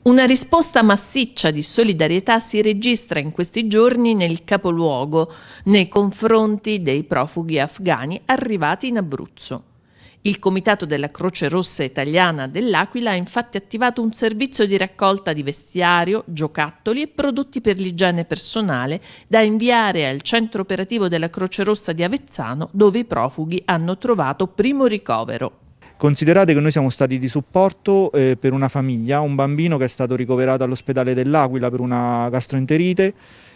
Una risposta massiccia di solidarietà si registra in questi giorni nel capoluogo nei confronti dei profughi afghani arrivati in Abruzzo. Il Comitato della Croce Rossa Italiana dell'Aquila ha infatti attivato un servizio di raccolta di vestiario, giocattoli e prodotti per l'igiene personale da inviare al centro operativo della Croce Rossa di Avezzano dove i profughi hanno trovato primo ricovero. Considerate che noi siamo stati di supporto eh, per una famiglia, un bambino che è stato ricoverato all'ospedale dell'Aquila per una gastroenterite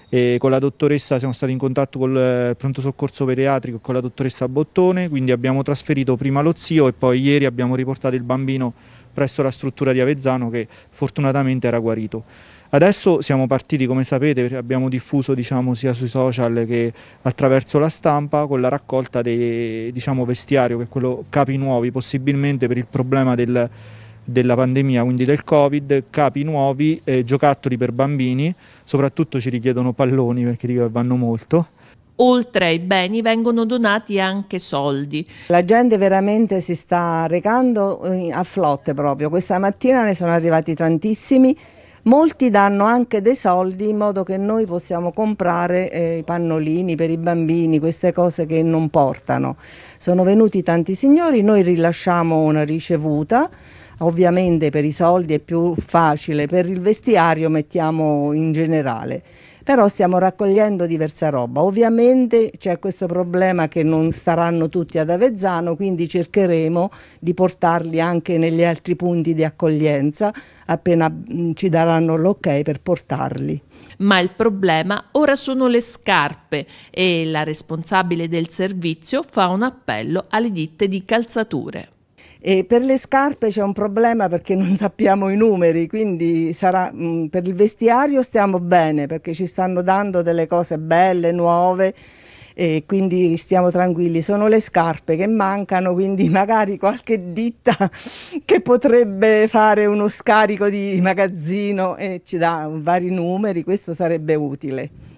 e con la dottoressa siamo stati in contatto con il eh, pronto soccorso pediatrico e con la dottoressa Bottone, quindi abbiamo trasferito prima lo zio e poi ieri abbiamo riportato il bambino presso la struttura di Avezzano che fortunatamente era guarito. Adesso siamo partiti, come sapete, abbiamo diffuso diciamo, sia sui social che attraverso la stampa con la raccolta del diciamo, vestiario, che è quello capi nuovi, possibilmente per il problema del, della pandemia, quindi del Covid, capi nuovi, eh, giocattoli per bambini, soprattutto ci richiedono palloni perché dico che vanno molto. Oltre ai beni vengono donati anche soldi. La gente veramente si sta recando eh, a flotte proprio. Questa mattina ne sono arrivati tantissimi molti danno anche dei soldi in modo che noi possiamo comprare eh, i pannolini per i bambini, queste cose che non portano. Sono venuti tanti signori, noi rilasciamo una ricevuta ovviamente per i soldi è più facile, per il vestiario mettiamo in generale però stiamo raccogliendo diversa roba. Ovviamente c'è questo problema che non staranno tutti ad Avezzano, quindi cercheremo di portarli anche negli altri punti di accoglienza appena mm, ci daranno l'ok per portarli. Ma il problema ora sono le scarpe e la responsabile del servizio fa un appello alle ditte di calzature. E per le scarpe c'è un problema perché non sappiamo i numeri, quindi sarà, mh, mm, per il vestiario stiamo bene perché ci stanno dando delle cose belle, nuove e quindi stiamo tranquilli. Sono le scarpe che mancano, quindi magari qualche ditta che potrebbe fare uno scarico di magazzino e ci dà vari numeri, questo sarebbe utile.